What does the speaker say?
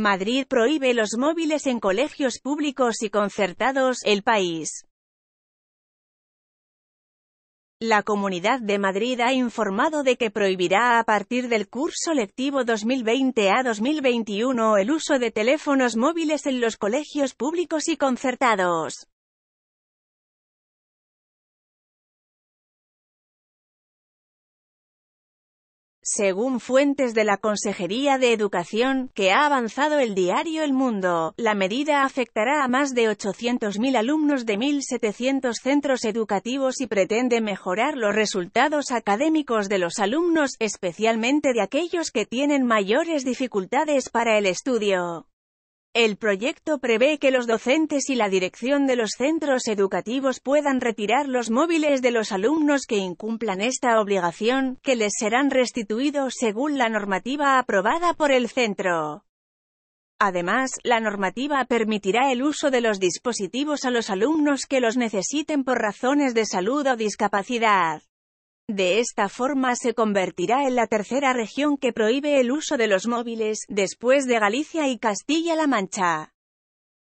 Madrid prohíbe los móviles en colegios públicos y concertados, el país. La Comunidad de Madrid ha informado de que prohibirá a partir del curso lectivo 2020 a 2021 el uso de teléfonos móviles en los colegios públicos y concertados. Según fuentes de la Consejería de Educación, que ha avanzado el diario El Mundo, la medida afectará a más de 800.000 alumnos de 1.700 centros educativos y pretende mejorar los resultados académicos de los alumnos, especialmente de aquellos que tienen mayores dificultades para el estudio. El proyecto prevé que los docentes y la dirección de los centros educativos puedan retirar los móviles de los alumnos que incumplan esta obligación, que les serán restituidos según la normativa aprobada por el centro. Además, la normativa permitirá el uso de los dispositivos a los alumnos que los necesiten por razones de salud o discapacidad. De esta forma se convertirá en la tercera región que prohíbe el uso de los móviles, después de Galicia y Castilla-La Mancha.